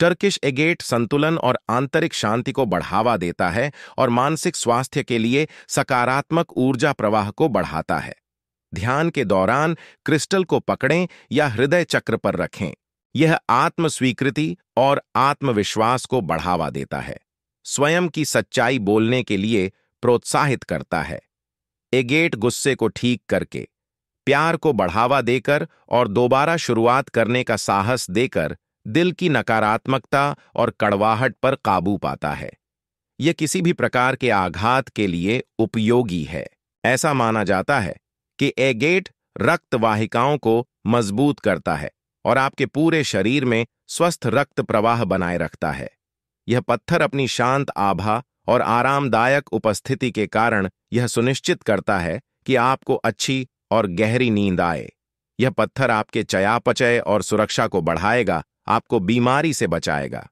Turkish agate संतुलन और आंतरिक शांति को बढ़ावा देता है और मानसिक स्वास्थ्य के लिए सकारात्मक ऊर्जा प्रवाह को बढ़ाता है ध्यान के दौरान क्रिस्टल को पकड़ें या हृदय चक्र पर रखें यह आत्म स्वीकृति और आत्मविश्वास को बढ़ावा देता है स्वयं की सच्चाई बोलने के लिए प्रोत्साहित करता है एगेट गुस्से को ठीक करके प्यार को बढ़ावा देकर और दोबारा शुरुआत करने का साहस देकर दिल की नकारात्मकता और कड़वाहट पर काबू पाता है यह किसी भी प्रकार के आघात के लिए उपयोगी है ऐसा माना जाता है कि एगेट रक्त वाहिकाओं को मजबूत करता है और आपके पूरे शरीर में स्वस्थ रक्त प्रवाह बनाए रखता है यह पत्थर अपनी शांत आभा और आरामदायक उपस्थिति के कारण यह सुनिश्चित करता है कि आपको अच्छी और गहरी नींद आए यह पत्थर आपके चयापचय और सुरक्षा को बढ़ाएगा आपको बीमारी से बचाएगा